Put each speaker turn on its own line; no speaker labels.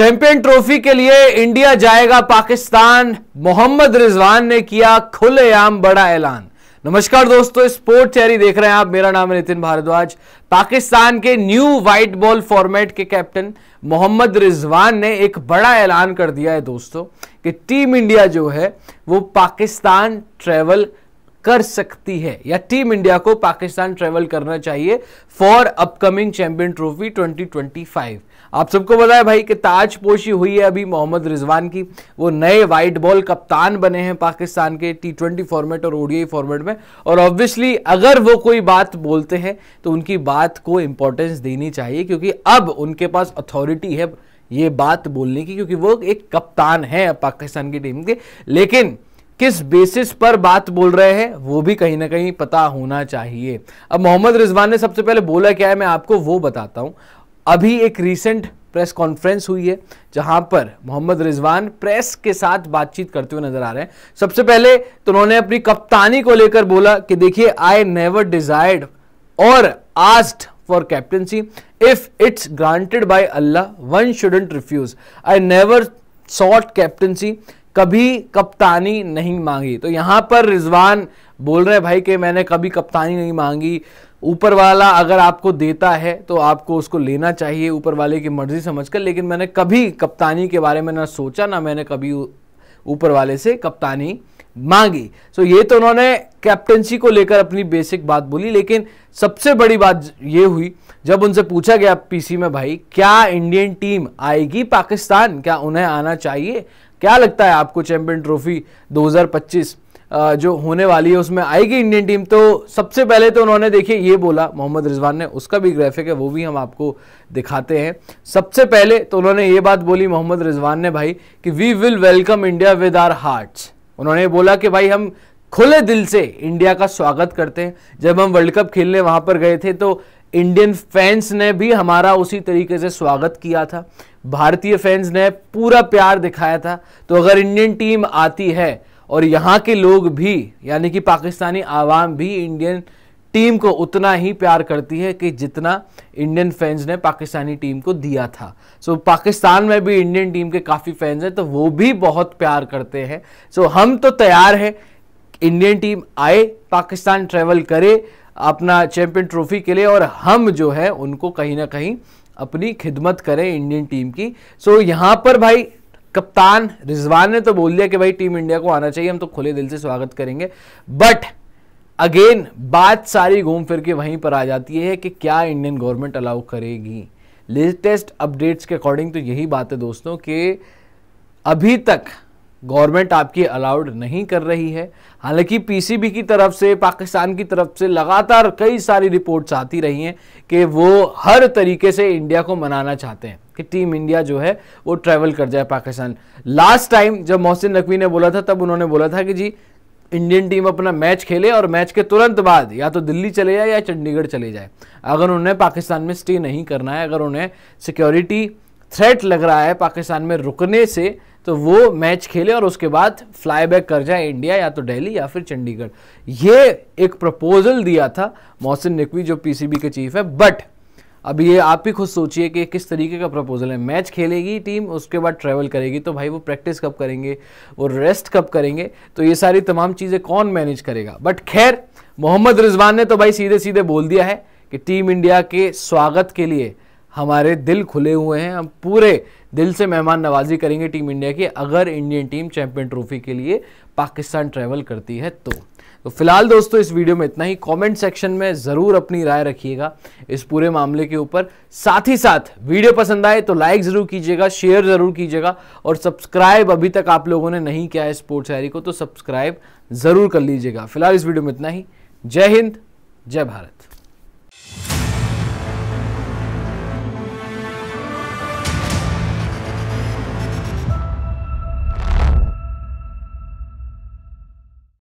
champion trophy के लिए India जाएगा पाकिस्तान मोहम्मद रिजवान ने किया खुलेआम बड़ा ऐलान नमस्कार दोस्तों स्पोर्ट चैरी देख रहे हैं आप मेरा नाम है नितिन भारद्वाज पाकिस्तान के न्यू व्हाइट बॉल फॉर्मेट के कैप्टन मोहम्मद रिजवान ने एक बड़ा ऐलान कर दिया है दोस्तों कि टीम इंडिया जो है वो पाकिस्तान ट्रेवल कर सकती है या टीम इंडिया को पाकिस्तान ट्रेवल करना चाहिए फॉर अपकमिंग चैंपियन ट्रॉफी 2025 आप सबको पता है भाई कि ताजपोशी हुई है अभी मोहम्मद रिजवान की वो नए वाइट बॉल कप्तान बने हैं पाकिस्तान के टी ट्वेंटी फॉर्मेट और ओडीआई फॉर्मेट में और ऑब्वियसली अगर वो कोई बात बोलते हैं तो उनकी बात को इंपॉर्टेंस देनी चाहिए क्योंकि अब उनके पास अथॉरिटी है ये बात बोलने की क्योंकि वो एक कप्तान है पाकिस्तान की टीम के लेकिन किस बेसिस पर बात बोल रहे हैं वो भी कहीं ना कहीं पता होना चाहिए अब मोहम्मद रिजवान ने सबसे पहले बोला क्या है मैं आपको वो बताता हूँ अभी एक रिसेंट प्रेस कॉन्फ्रेंस हुई है जहां पर मोहम्मद रिजवान प्रेस के साथ बातचीत करते हुए नजर आ रहे हैं सबसे पहले तो उन्होंने अपनी कप्तानी को लेकर बोला कि देखिए I never desired or asked for captaincy if it's granted by Allah one shouldn't refuse I never sought captaincy कभी कप्तानी नहीं मांगी तो यहाँ पर रिजवान बोल रहे हैं भाई कि मैंने कभी कप्तानी नहीं मांगी ऊपर वाला अगर आपको देता है तो आपको उसको लेना चाहिए ऊपर वाले की मर्जी समझकर लेकिन मैंने कभी कप्तानी के बारे में ना सोचा ना मैंने कभी ऊपर वाले से कप्तानी मांगी सो ये तो उन्होंने कैप्टनसी को लेकर अपनी बेसिक बात बोली लेकिन सबसे बड़ी बात ये हुई जब उनसे पूछा गया पीसी में भाई क्या इंडियन टीम आएगी पाकिस्तान क्या उन्हें आना चाहिए क्या लगता है आपको चैंपियन ट्रॉफी 2025 जो होने वाली है उसमें आएगी इंडियन टीम तो सबसे पहले तो उन्होंने देखिए ये बोला मोहम्मद रिजवान ने उसका भी ग्राफिक है वो भी हम आपको दिखाते हैं सबसे पहले तो उन्होंने ये बात बोली मोहम्मद रिजवान ने भाई कि we will welcome India with our hearts उन्होंने बोला कि भाई हम खुले दिल से इंडिया का स्वागत करते हैं जब हम वर्ल्ड कप खेलने वहां पर गए थे तो इंडियन फैंस ने भी हमारा उसी तरीके से स्वागत किया था भारतीय फैंस ने पूरा प्यार दिखाया था तो अगर इंडियन टीम आती है और यहाँ के लोग भी यानी कि पाकिस्तानी आवाम भी इंडियन टीम को उतना ही प्यार करती है कि जितना इंडियन फैंस ने पाकिस्तानी टीम को दिया था सो so, पाकिस्तान में भी इंडियन टीम के काफ़ी फैंस हैं तो वो भी बहुत प्यार करते हैं सो so, हम तो तैयार हैं इंडियन टीम आए पाकिस्तान ट्रेवल करे अपना चैंपियन ट्रॉफी के लिए और हम जो है उनको कहीं ना कहीं अपनी खिदमत करें इंडियन टीम की सो so, यहाँ पर भाई कप्तान रिजवान ने तो बोल दिया कि भाई टीम इंडिया को आना चाहिए हम तो खुले दिल से स्वागत करेंगे बट अगेन बात सारी घूम फिर के वहीं पर आ जाती है कि क्या इंडियन गवर्नमेंट अलाउ करेगी लेटेस्ट अपडेट्स के अकॉर्डिंग तो यही बात है दोस्तों कि अभी तक गवर्नमेंट आपकी अलाउड नहीं कर रही है हालांकि पीसीबी की तरफ से पाकिस्तान की तरफ से लगातार कई सारी रिपोर्ट्स आती रही हैं कि वो हर तरीके से इंडिया को मनाना चाहते हैं कि टीम इंडिया जो है वो ट्रैवल कर जाए पाकिस्तान लास्ट टाइम जब मोहसिन नकवी ने बोला था तब उन्होंने बोला था कि जी इंडियन टीम अपना मैच खेले और मैच के तुरंत बाद या तो दिल्ली चले जाए या चंडीगढ़ चले जाए अगर उन्हें पाकिस्तान में स्टे नहीं करना है अगर उन्हें सिक्योरिटी थ्रेट लग रहा है पाकिस्तान में रुकने से तो वो मैच खेले और उसके बाद फ्लाई बैक कर जाए इंडिया या तो दिल्ली या फिर चंडीगढ़ ये एक प्रपोजल दिया था मोहसिन नकवी जो पीसीबी के चीफ है बट अब ये आप ही खुद सोचिए कि किस तरीके का प्रपोजल है मैच खेलेगी टीम उसके बाद ट्रैवल करेगी तो भाई वो प्रैक्टिस कब करेंगे वो रेस्ट कब करेंगे तो ये सारी तमाम चीज़ें कौन मैनेज करेगा बट खैर मोहम्मद रिजवान ने तो भाई सीधे सीधे बोल दिया है कि टीम इंडिया के स्वागत के लिए हमारे दिल खुले हुए हैं हम पूरे दिल से मेहमान नवाजी करेंगे टीम इंडिया की अगर इंडियन टीम चैंपियन ट्रॉफी के लिए पाकिस्तान ट्रैवल करती है तो तो फिलहाल दोस्तों इस वीडियो में इतना ही कमेंट सेक्शन में ज़रूर अपनी राय रखिएगा इस पूरे मामले के ऊपर साथ ही साथ वीडियो पसंद आए तो लाइक ज़रूर कीजिएगा शेयर ज़रूर कीजिएगा और सब्सक्राइब अभी तक आप लोगों ने नहीं किया है स्पोर्ट्स हैरी को तो सब्सक्राइब ज़रूर कर लीजिएगा फिलहाल इस वीडियो में इतना ही जय हिंद जय भारत